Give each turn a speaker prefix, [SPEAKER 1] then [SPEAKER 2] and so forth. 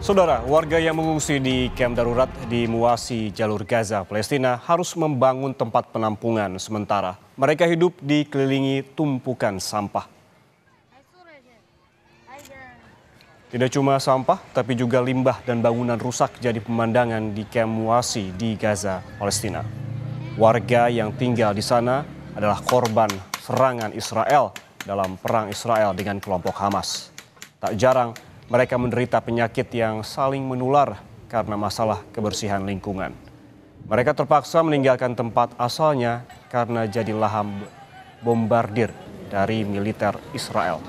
[SPEAKER 1] Saudara, warga yang mengungsi di kamp darurat di Muasi, jalur Gaza, Palestina harus membangun tempat penampungan sementara. Mereka hidup di kelilingi tumpukan sampah. Tidak cuma sampah, tapi juga limbah dan bangunan rusak jadi pemandangan di kamp Muasi di Gaza, Palestina. Warga yang tinggal di sana adalah korban serangan Israel dalam perang Israel dengan kelompok Hamas. Tak jarang mereka menderita penyakit yang saling menular karena masalah kebersihan lingkungan. Mereka terpaksa meninggalkan tempat asalnya karena jadi lahan bombardir dari militer Israel.